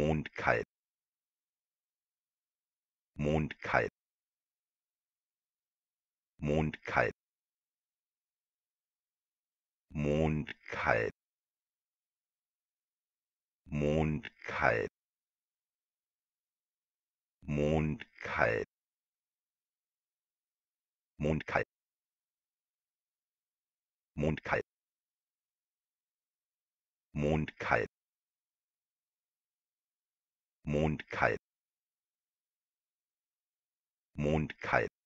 mondkalb mondkalb mondkalb mondkalb mondkalb mondkalb mondkalb mondkalb mondkalb mondkalb